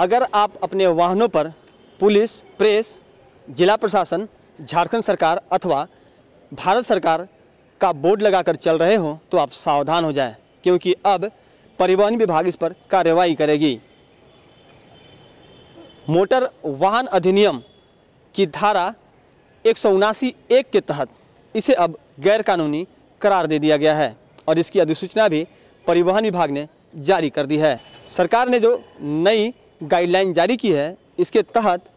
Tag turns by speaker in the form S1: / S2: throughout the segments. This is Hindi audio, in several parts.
S1: अगर आप अपने वाहनों पर पुलिस प्रेस जिला प्रशासन झारखंड सरकार अथवा भारत सरकार का बोर्ड लगाकर चल रहे हो तो आप सावधान हो जाएं क्योंकि अब परिवहन विभाग इस पर कार्रवाई करेगी मोटर वाहन अधिनियम की धारा एक एक के तहत इसे अब गैरकानूनी करार दे दिया गया है और इसकी अधिसूचना भी परिवहन विभाग ने जारी कर दी है सरकार ने जो नई गाइडलाइन जारी की है इसके तहत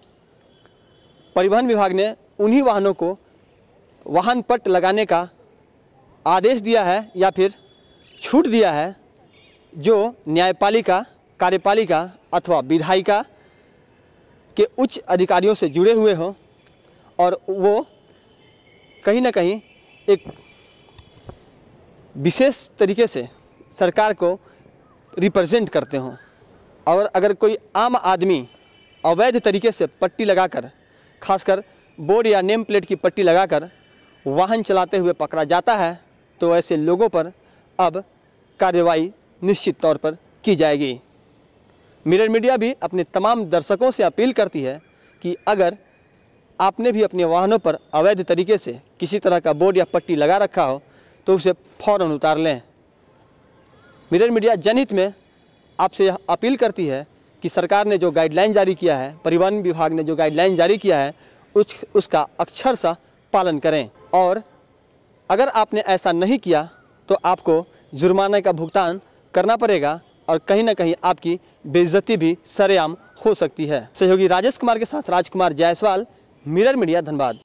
S1: परिवहन विभाग ने उन्हीं वाहनों को वाहन पट लगाने का आदेश दिया है या फिर छूट दिया है जो न्यायपालिका कार्यपालिका अथवा विधायिका के उच्च अधिकारियों से जुड़े हुए हों और वो कहीं ना कहीं एक विशेष तरीके से सरकार को रिप्रेजेंट करते हों और अगर कोई आम आदमी अवैध तरीके से पट्टी लगाकर खासकर बोर्ड या नेम प्लेट की पट्टी लगाकर वाहन चलाते हुए पकड़ा जाता है तो ऐसे लोगों पर अब कार्रवाई निश्चित तौर पर की जाएगी मिरर मीडिया भी अपने तमाम दर्शकों से अपील करती है कि अगर आपने भी अपने वाहनों पर अवैध तरीके से किसी तरह का बोर्ड या पट्टी लगा रखा हो तो उसे फौरन उतार लें मिरर मीडिया जनहित में आपसे यह अपील करती है कि सरकार ने जो गाइडलाइन जारी किया है परिवहन विभाग ने जो गाइडलाइन जारी किया है उस उसका अक्षर सा पालन करें और अगर आपने ऐसा नहीं किया तो आपको जुर्माने का भुगतान करना पड़ेगा और कहीं ना कहीं आपकी बेइज्जती भी सरेआम हो सकती है सहयोगी राजेश कुमार के साथ राजकुमार जायसवाल मिरर मीडिया धनबाद